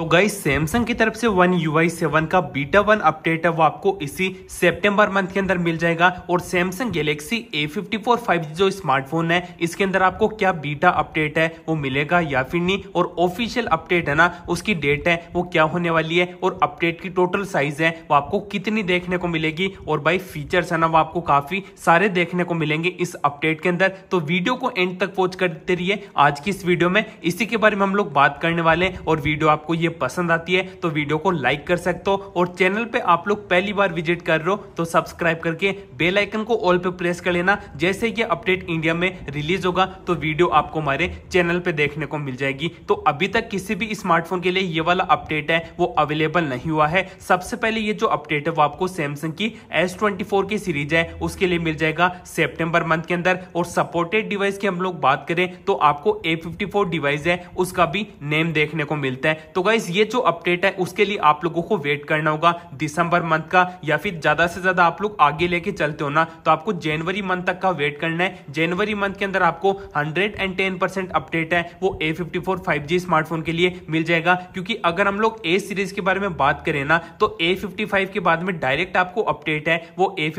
तो गई सैमसंग की तरफ से वन यू आई सेवन का बीटा वन अपडेट है वो आपको इसी सितंबर मंथ के अंदर मिल जाएगा और Samsung Galaxy A fifty four five जो स्मार्टफोन है इसके अंदर आपको क्या बीटा अपडेट है वो मिलेगा या फिर नहीं और ऑफिशियल अपडेट है ना उसकी डेट है वो क्या होने वाली है और अपडेट की टोटल साइज है वो आपको कितनी देखने को मिलेगी और भाई फीचर्स है ना वो आपको काफी सारे देखने को मिलेंगे इस अपडेट के अंदर तो वीडियो को एंड तक वॉच करते रहिए आज की इस वीडियो में इसी के बारे में हम लोग बात करने वाले और वीडियो आपको ये वीडियो पसंद आती है तो वीडियो को लाइक कर सकते हो और चैनल पे आप लोग पहली बार विजिट कर रहे हो तो सब्सक्राइब करके बेल आइकन को ऑल पे प्रेस कर लेना जैसे ये अपडेट इंडिया में रिलीज होगा तो वीडियो आपको हमारे चैनल पे देखने को मिल जाएगी तो अभी तक किसी भी स्मार्टफोन के लिए ये वाला अपडेट है वो अवेलेबल नहीं हुआ है सबसे पहले ये जो अपडेट है वो आपको सैमसंग की एस की सीरीज है उसके लिए मिल जाएगा सेप्टेम्बर मंथ के अंदर और सपोर्टेड डिवाइस की हम लोग बात करें तो आपको ए डिवाइस है उसका भी नेम देखने को मिलता है तो गाइस गाइस ये जो अपडेट है उसके लिए आप लोगों को वेट करना होगा दिसंबर मंथ का या फिर ज्यादा से ज्यादा आप लोग आगे लेके चलते हो ना तो आपको जनवरी मंथ तक का वेट करना है जनवरी मंथ के अंदर आपको हंड्रेड अपडेट है वो ए फिफ्टी स्मार्टफोन के लिए मिल जाएगा क्योंकि अगर हम लोग ए सीरीज के बारे में बात करें ना तो ए के बाद में डायरेक्ट आपको अपडेट है वो ए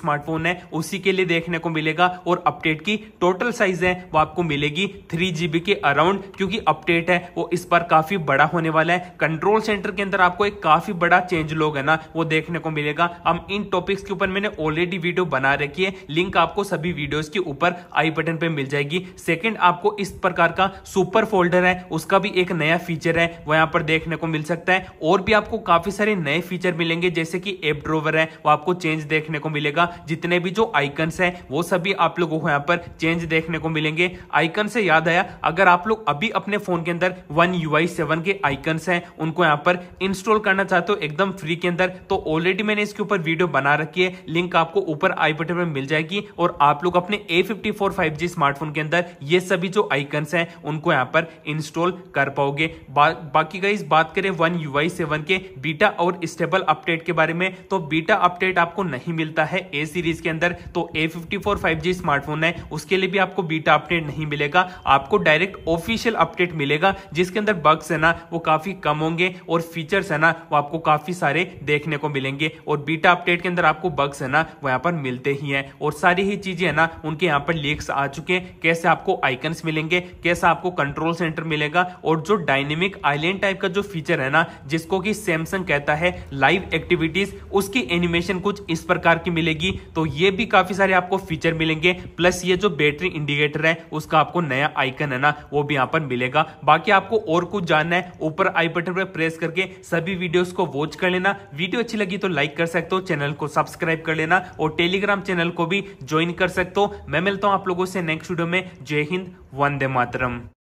स्मार्टफोन है उसी के लिए देखने को मिलेगा और अपडेट की टोटल साइज है वो आपको मिलेगी थ्री जीबी के अराउंड क्योंकि अपडेट है वो इस पर काफी बड़ा होने होने वाला है कंट्रोल सेंटर के अंदर आपको एक काफी बड़ा चेंज लोग है ना वो देखने को मिलेगा अब इन टॉपिक्स के ऊपर मैंने ऑलरेडी वीडियो बना रखी है लिंक आपको सभी वीडियोस के ऊपर आई बटन पे मिल जाएगी सेकंड आपको इस प्रकार का सुपर फोल्डर है उसका भी एक नया फीचर है वो यहाँ पर देखने को मिल सकता है और भी आपको काफी सारे नए फीचर मिलेंगे जैसे कि एप ड्रोवर है वो आपको चेंज देखने को मिलेगा जितने भी जो आइकन्स है वो सभी आप लोगों को यहाँ पर चेंज देखने को मिलेंगे आइकन से याद आया अगर आप लोग अभी अपने फोन के अंदर वन यू के आई आइकन्स हैं उनको यहाँ पर इंस्टॉल करना चाहते हो एकदम फ्री के अंदर तो ऑलरेडी मैंने इसके ऊपर वीडियो बना रखी है लिंक आपको ऊपर आई बटन में मिल जाएगी और आप लोग अपने ए फिफ्टी स्मार्टफोन के अंदर ये सभी जो आइकन्स हैं उनको यहाँ पर इंस्टॉल कर पाओगे बा, बाकी गाइज बात करें वन यू आई के बीटा और स्टेबल अपडेट के बारे में तो बीटा अपडेट आपको नहीं मिलता है ए सीरीज के अंदर तो ए फिफ्टी स्मार्टफोन है उसके लिए भी आपको बीटा अपडेट नहीं मिलेगा आपको डायरेक्ट ऑफिशियल अपडेट मिलेगा जिसके अंदर बग्स है ना वो काफ़ी कम होंगे और फीचर्स है ना वो आपको काफ़ी सारे देखने को मिलेंगे और बीटा अपडेट के अंदर आपको बग्स है ना वो यहाँ पर मिलते ही हैं और सारी ही चीज़ें है ना उनके यहाँ पर लीक्स आ चुके हैं कैसे आपको आइकन्स मिलेंगे कैसे आपको कंट्रोल सेंटर मिलेगा और जो डायनेमिक आइलैंड टाइप का जो फीचर है ना जिसको कि सैमसंग कहता है लाइव एक्टिविटीज उसकी एनिमेशन कुछ इस प्रकार की मिलेगी तो ये भी काफी सारे आपको फीचर मिलेंगे प्लस ये जो बैटरी इंडिकेटर है उसका आपको नया आइकन है ना वो भी यहाँ पर मिलेगा बाकी आपको और कुछ जानना है ऊपर आई बटन पर प्रेस करके सभी वीडियोस को वॉच कर लेना वीडियो अच्छी लगी तो लाइक कर सकते हो चैनल को सब्सक्राइब कर लेना और टेलीग्राम चैनल को भी ज्वाइन कर सकते हो मैं मिलता हूं आप लोगों से नेक्स्ट वीडियो में जय हिंद वंदे मातरम